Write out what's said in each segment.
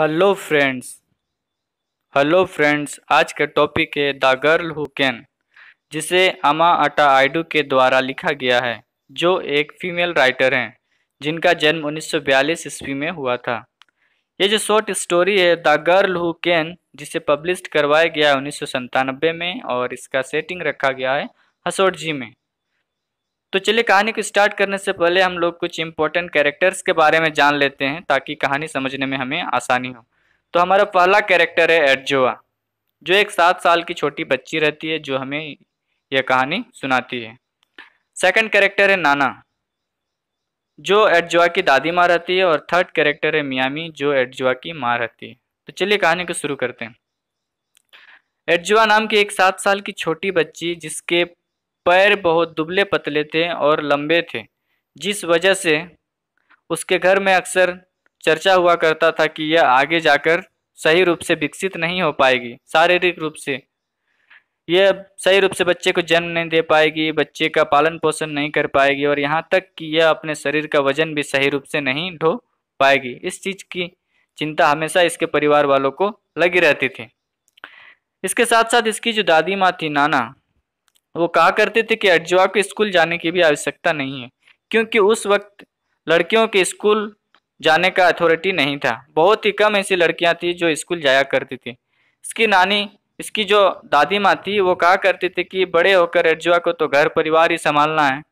hello friends hello friends आज का topic है द गर्ल हु कैन जिसे अमा अटा आइडू के द्वारा लिखा गया है जो एक फीमेल राइटर हैं जिनका जन्म 1942 ईस्वी में हुआ था ये जो शॉर्ट स्टोरी है द गर्ल हु कैन जिसे पब्लिश करवाया गया है उन्नीस में और इसका सेटिंग रखा गया है हसोट जी में तो चलिए कहानी को स्टार्ट करने से पहले हम लोग कुछ इंपॉर्टेंट कैरेक्टर्स के बारे में जान लेते हैं ताकि कहानी समझने में हमें आसानी हो तो हमारा पहला कैरेक्टर है एडजोआ जो एक सात साल की छोटी बच्ची रहती है जो हमें यह कहानी सुनाती है सेकंड कैरेक्टर है नाना जो एडजोआ की दादी माँ रहती है और थर्ड कैरेक्टर है मियामी जो एडजोआ की माँ रहती है तो चलिए कहानी को शुरू करते हैं एडजुआ नाम की एक सात साल की छोटी बच्ची जिसके पैर बहुत दुबले पतले थे और लंबे थे जिस वजह से उसके घर में अक्सर चर्चा हुआ करता था कि यह आगे जाकर सही रूप से विकसित नहीं हो पाएगी शारीरिक रूप से यह सही रूप से बच्चे को जन्म नहीं दे पाएगी बच्चे का पालन पोषण नहीं कर पाएगी और यहाँ तक कि यह अपने शरीर का वजन भी सही रूप से नहीं ढो पाएगी इस चीज़ की चिंता हमेशा इसके परिवार वालों को लगी रहती थी इसके साथ साथ इसकी जो दादी माँ थी नाना वो कहा करते थे कि अज्जुआ को स्कूल जाने की भी आवश्यकता नहीं है क्योंकि उस वक्त लड़कियों के स्कूल जाने का अथॉरिटी नहीं था बहुत ही कम ऐसी लड़कियां थी जो स्कूल जाया करती थी इसकी नानी इसकी जो दादी माँ थी वो कहा करती थी कि बड़े होकर अज्जुआ को तो घर परिवार ही संभालना है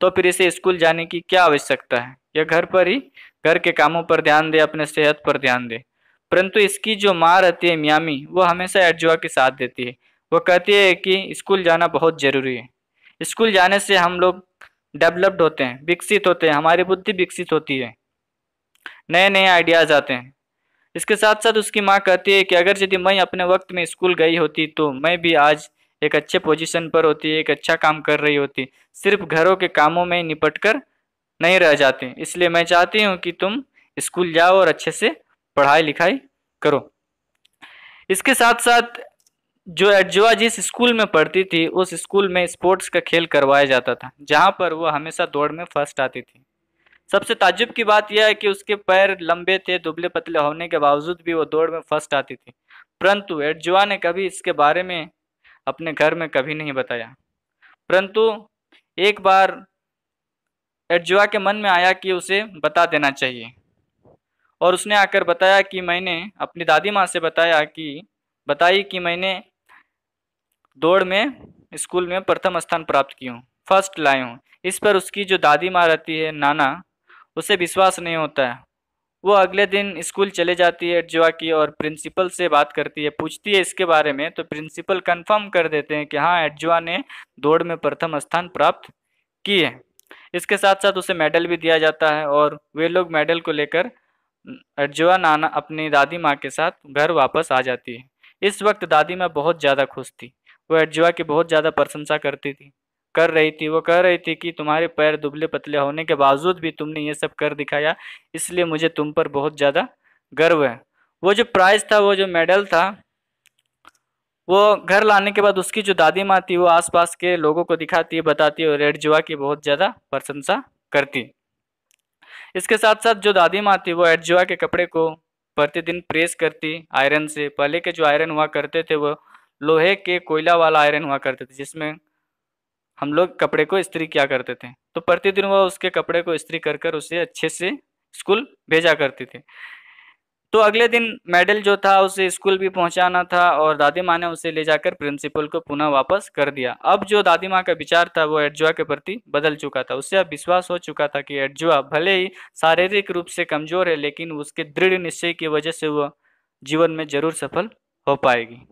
तो फिर इसे स्कूल जाने की क्या आवश्यकता है यह घर पर ही घर के कामों पर ध्यान दे अपने सेहत पर ध्यान दे परंतु इसकी जो माँ रहती है मियामी वो हमेशा अज्जुआ के साथ देती है वो कहती है कि स्कूल जाना बहुत ज़रूरी है स्कूल जाने से हम लोग डेवलप्ड होते हैं विकसित होते हैं हमारी बुद्धि विकसित होती है नए नए आइडियाज़ आते हैं इसके साथ साथ उसकी माँ कहती है कि अगर यदि मैं अपने वक्त में स्कूल गई होती तो मैं भी आज एक अच्छे पोजीशन पर होती एक अच्छा काम कर रही होती सिर्फ घरों के कामों में निपट कर नहीं रह जाती इसलिए मैं चाहती हूँ कि तुम स्कूल जाओ और अच्छे से पढ़ाई लिखाई करो इसके साथ साथ जो एडजुआ जिस स्कूल में पढ़ती थी उस स्कूल में स्पोर्ट्स का खेल करवाया जाता था जहाँ पर वह हमेशा दौड़ में फर्स्ट आती थी सबसे ताजुब की बात यह है कि उसके पैर लंबे थे दुबले पतले होने के बावजूद भी वो दौड़ में फर्स्ट आती थी परंतु एडजुआ ने कभी इसके बारे में अपने घर में कभी नहीं बताया परंतु एक बार एडजुआ के मन में आया कि उसे बता देना चाहिए और उसने आकर बताया कि मैंने अपनी दादी माँ से बताया कि बताई कि मैंने दौड़ में स्कूल में प्रथम स्थान प्राप्त की हूँ फर्स्ट लाई हूँ इस पर उसकी जो दादी माँ रहती है नाना उसे विश्वास नहीं होता है वो अगले दिन स्कूल चले जाती है एडजुआ की और प्रिंसिपल से बात करती है पूछती है इसके बारे में तो प्रिंसिपल कंफर्म कर देते हैं कि हाँ एडजुआ ने दौड़ में प्रथम स्थान प्राप्त की है इसके साथ साथ उसे मेडल भी दिया जाता है और वे लोग मेडल को लेकर एडजुआ नाना अपनी दादी माँ के साथ घर वापस आ जाती है इस वक्त दादी माँ बहुत ज़्यादा खुश थी वो एडजुआ की बहुत ज़्यादा प्रशंसा करती थी कर रही थी वो कह रही थी कि तुम्हारे पैर दुबले पतले होने के बावजूद भी तुमने ये सब कर दिखाया इसलिए मुझे तुम पर बहुत ज़्यादा गर्व है वो जो प्राइज़ था वो जो मेडल था वो घर लाने के बाद उसकी जो दादी माँ थी वो आसपास के लोगों को दिखाती है बताती है और एडजुआ की बहुत ज़्यादा प्रशंसा करती इसके साथ साथ जो दादी माँ थी वो एडजुआ के कपड़े को प्रतिदिन प्रेस करती आयरन से पहले के जो आयरन हुआ करते थे वो लोहे के कोयला वाला आयरन हुआ करते थे जिसमें हम लोग कपड़े को इस्त्री किया करते थे तो प्रतिदिन वह उसके कपड़े को इस्त्री कर कर उसे अच्छे से स्कूल भेजा करती थी तो अगले दिन मेडल जो था उसे स्कूल भी पहुंचाना था और दादी माँ ने उसे ले जाकर प्रिंसिपल को पुनः वापस कर दिया अब जो दादी माँ का विचार था वो एडजुआ के प्रति बदल चुका था उसे अब विश्वास हो चुका था कि एडजुआ भले ही शारीरिक रूप से कमजोर है लेकिन उसके दृढ़ निश्चय की वजह से वह जीवन में जरूर सफल हो पाएगी